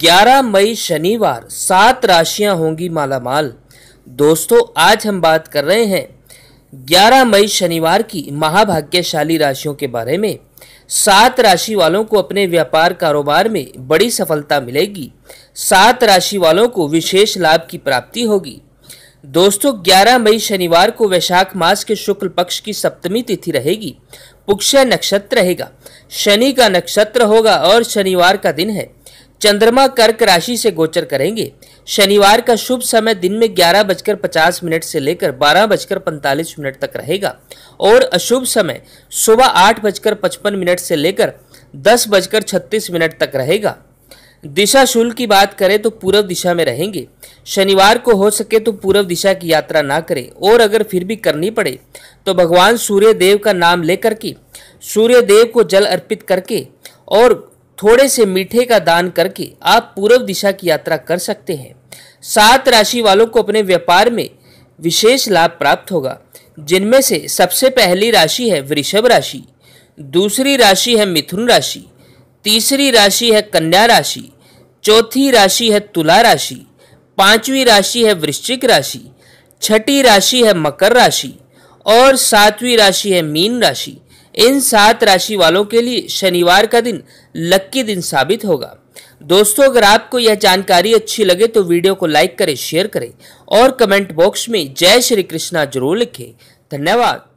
11 मई शनिवार सात राशियां होंगी मालामाल दोस्तों आज हम बात कर रहे हैं 11 मई शनिवार की महाभाग्यशाली राशियों के बारे में सात राशि वालों को अपने व्यापार कारोबार में बड़ी सफलता मिलेगी सात राशि वालों को विशेष लाभ की प्राप्ति होगी दोस्तों 11 मई शनिवार को वैशाख मास के शुक्ल पक्ष की सप्तमी तिथि रहेगी पुक्ष नक्षत्र रहेगा शनि का नक्षत्र होगा और शनिवार का दिन है चंद्रमा कर्क राशि से गोचर करेंगे शनिवार का शुभ समय दिन में ग्यारह बजकर पचास मिनट से लेकर बारह बजकर पैंतालीस मिनट तक रहेगा और अशुभ समय सुबह आठ बजकर पचपन मिनट से लेकर दस बजकर छत्तीस मिनट तक रहेगा दिशा शुल्क की बात करें तो पूर्व दिशा में रहेंगे शनिवार को हो सके तो पूर्व दिशा की यात्रा ना करें और अगर फिर भी करनी पड़े तो भगवान सूर्य देव का नाम लेकर के सूर्य देव को जल अर्पित करके और थोड़े से मीठे का दान करके आप पूर्व दिशा की यात्रा कर सकते हैं सात राशि वालों को अपने व्यापार में विशेष लाभ प्राप्त होगा जिनमें से सबसे पहली राशि है वृषभ राशि दूसरी राशि है मिथुन राशि तीसरी राशि है कन्या राशि चौथी राशि है तुला राशि पांचवी राशि है वृश्चिक राशि छठी राशि है मकर राशि और सातवीं राशि है मीन राशि इन सात राशि वालों के लिए शनिवार का दिन लक्की दिन साबित होगा दोस्तों अगर आपको यह जानकारी अच्छी लगे तो वीडियो को लाइक करें शेयर करें और कमेंट बॉक्स में जय श्री कृष्णा जरूर लिखें धन्यवाद